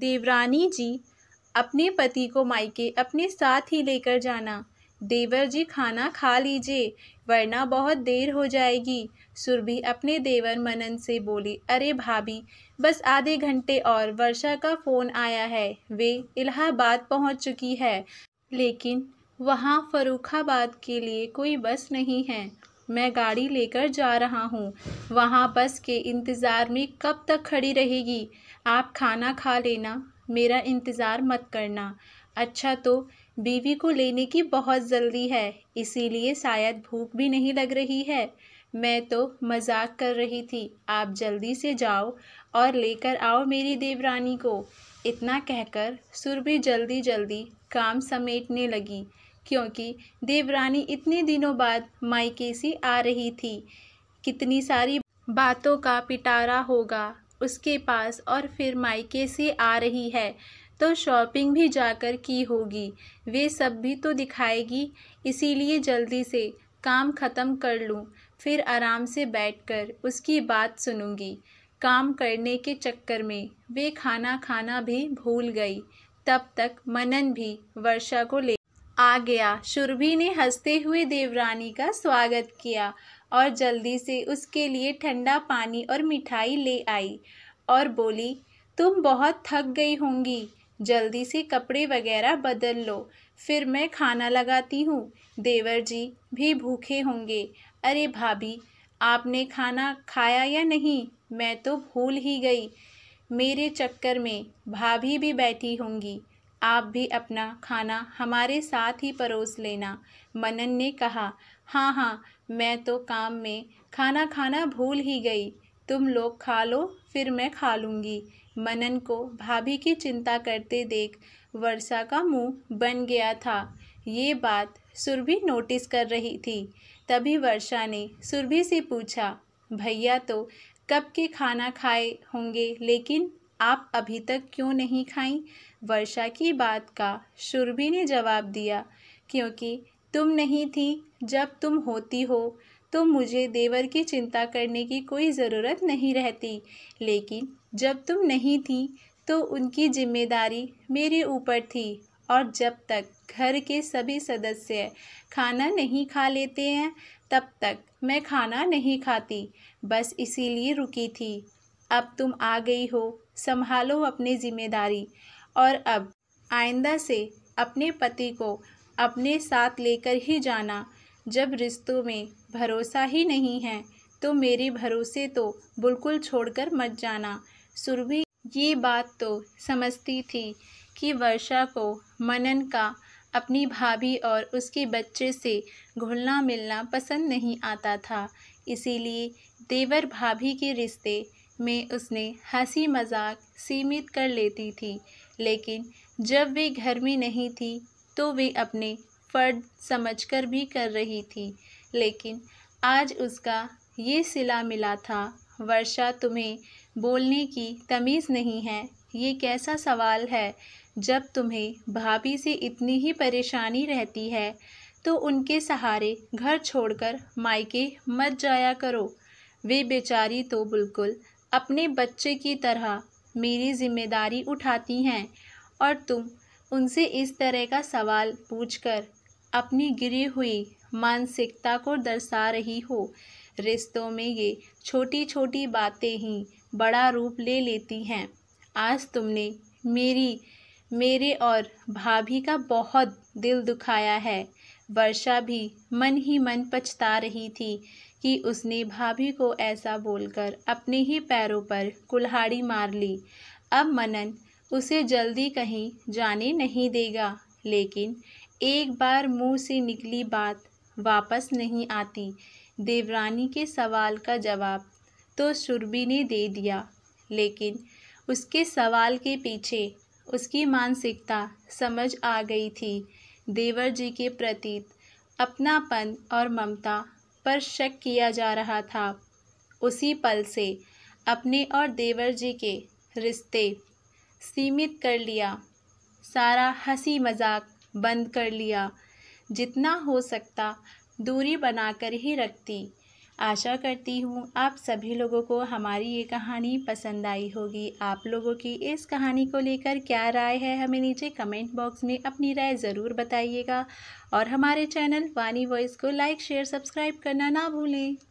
देवरानी जी अपने पति को मायके अपने साथ ही लेकर जाना देवर जी खाना खा लीजिए वरना बहुत देर हो जाएगी सुरभि अपने देवर मनन से बोली अरे भाभी बस आधे घंटे और वर्षा का फ़ोन आया है वे इलाहाबाद पहुंच चुकी है लेकिन वहां फरुखाबाद के लिए कोई बस नहीं है मैं गाड़ी लेकर जा रहा हूँ वहाँ बस के इंतज़ार में कब तक खड़ी रहेगी आप खाना खा लेना मेरा इंतज़ार मत करना अच्छा तो बीवी को लेने की बहुत जल्दी है इसीलिए शायद भूख भी नहीं लग रही है मैं तो मजाक कर रही थी आप जल्दी से जाओ और लेकर आओ मेरी देवरानी को इतना कहकर सुरभि जल्दी जल्दी काम समेटने लगी क्योंकि देवरानी इतने दिनों बाद मायके से आ रही थी कितनी सारी बातों का पिटारा होगा उसके पास और फिर मायके से आ रही है तो शॉपिंग भी जाकर की होगी वे सब भी तो दिखाएगी इसीलिए जल्दी से काम ख़त्म कर लूँ फिर आराम से बैठकर उसकी बात सुनूंगी काम करने के चक्कर में वे खाना खाना भी भूल गई तब तक मनन भी वर्षा को ले आ गया सुरभि ने हंसते हुए देवरानी का स्वागत किया और जल्दी से उसके लिए ठंडा पानी और मिठाई ले आई और बोली तुम बहुत थक गई होंगी जल्दी से कपड़े वगैरह बदल लो फिर मैं खाना लगाती हूँ देवर जी भी भूखे होंगे अरे भाभी आपने खाना खाया या नहीं मैं तो भूल ही गई मेरे चक्कर में भाभी भी बैठी होंगी आप भी अपना खाना हमारे साथ ही परोस लेना मनन ने कहा हाँ हाँ मैं तो काम में खाना खाना भूल ही गई तुम लोग खा लो फिर मैं खा लूँगी मनन को भाभी की चिंता करते देख वर्षा का मुंह बन गया था ये बात सुरभि नोटिस कर रही थी तभी वर्षा ने सुरभि से पूछा भैया तो कब के खाना खाए होंगे लेकिन आप अभी तक क्यों नहीं खाई वर्षा की बात का सुरभि ने जवाब दिया क्योंकि तुम नहीं थी जब तुम होती हो तो मुझे देवर की चिंता करने की कोई ज़रूरत नहीं रहती लेकिन जब तुम नहीं थी तो उनकी जिम्मेदारी मेरे ऊपर थी और जब तक घर के सभी सदस्य खाना नहीं खा लेते हैं तब तक मैं खाना नहीं खाती बस इसीलिए रुकी थी अब तुम आ गई हो संभालो अपनी जिम्मेदारी और अब आइंदा से अपने पति को अपने साथ लेकर ही जाना जब रिश्तों में भरोसा ही नहीं है तो मेरे भरोसे तो बिल्कुल छोड़कर मत जाना सुरभि ये बात तो समझती थी कि वर्षा को मनन का अपनी भाभी और उसके बच्चे से घुलना मिलना पसंद नहीं आता था इसीलिए देवर भाभी के रिश्ते में उसने हंसी मजाक सीमित कर लेती थी लेकिन जब वे घर में नहीं थी तो वे अपने फर्द समझकर भी कर रही थी लेकिन आज उसका ये सिला मिला था वर्षा तुम्हें बोलने की तमीज़ नहीं है ये कैसा सवाल है जब तुम्हें भाभी से इतनी ही परेशानी रहती है तो उनके सहारे घर छोड़कर मायके मत जाया करो वे बेचारी तो बिल्कुल अपने बच्चे की तरह मेरी ज़िम्मेदारी उठाती हैं और तुम उनसे इस तरह का सवाल पूछकर अपनी गिरी हुई मानसिकता को दर्शा रही हो रिश्तों में ये छोटी छोटी बातें ही बड़ा रूप ले लेती हैं आज तुमने मेरी मेरे और भाभी का बहुत दिल दुखाया है वर्षा भी मन ही मन पछता रही थी कि उसने भाभी को ऐसा बोलकर अपने ही पैरों पर कुल्हाड़ी मार ली अब मनन उसे जल्दी कहीं जाने नहीं देगा लेकिन एक बार मुंह से निकली बात वापस नहीं आती देवरानी के सवाल का जवाब तो सुरभि ने दे दिया लेकिन उसके सवाल के पीछे उसकी मानसिकता समझ आ गई थी देवर जी के प्रतीत अपनापन और ममता पर शक किया जा रहा था उसी पल से अपने और देवर जी के रिश्ते सीमित कर लिया सारा हंसी मजाक बंद कर लिया जितना हो सकता दूरी बनाकर ही रखती आशा करती हूँ आप सभी लोगों को हमारी ये कहानी पसंद आई होगी आप लोगों की इस कहानी को लेकर क्या राय है हमें नीचे कमेंट बॉक्स में अपनी राय ज़रूर बताइएगा और हमारे चैनल वानी वॉइस को लाइक शेयर सब्सक्राइब करना ना भूलें